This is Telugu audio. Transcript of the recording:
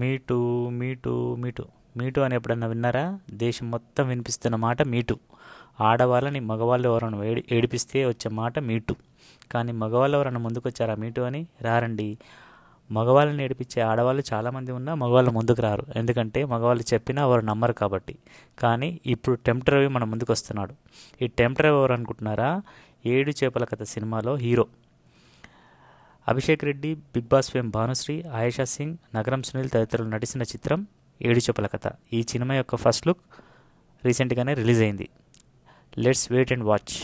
మీటు మీటు మీటు మీటు అని ఎప్పుడన్నా విన్నారా దేశం మొత్తం వినిపిస్తున్న మాట మీటు ఆడవాళ్ళని మగవాళ్ళు ఎవరైనా ఏడి ఏడిపిస్తే వచ్చే మాట మీటు కానీ మగవాళ్ళు ఎవరైనా ముందుకొచ్చారా మీటు అని రారండి మగవాళ్ళని ఏడిపించే ఆడవాళ్ళు చాలామంది ఉన్నా మగవాళ్ళు ముందుకు రారు ఎందుకంటే మగవాళ్ళు చెప్పినా వారు నమ్మరు కాబట్టి కానీ ఇప్పుడు టెంపరరీ మన ముందుకు వస్తున్నాడు ఈ టెంపరరీ ఎవరు అనుకుంటున్నారా ఏడు చేపల కథ సినిమాలో hero Abhishek Reddy Big Boss fame Bhanushree Ayesha Singh నగరం సునీల్ తదితరులు నటిసిన చిత్రం ఏడు కథ ఈ సినిమా యొక్క ఫస్ట్ లుక్ రీసెంట్గానే రిలీజ్ అయింది లెట్స్ వెయిట్ అండ్ వాచ్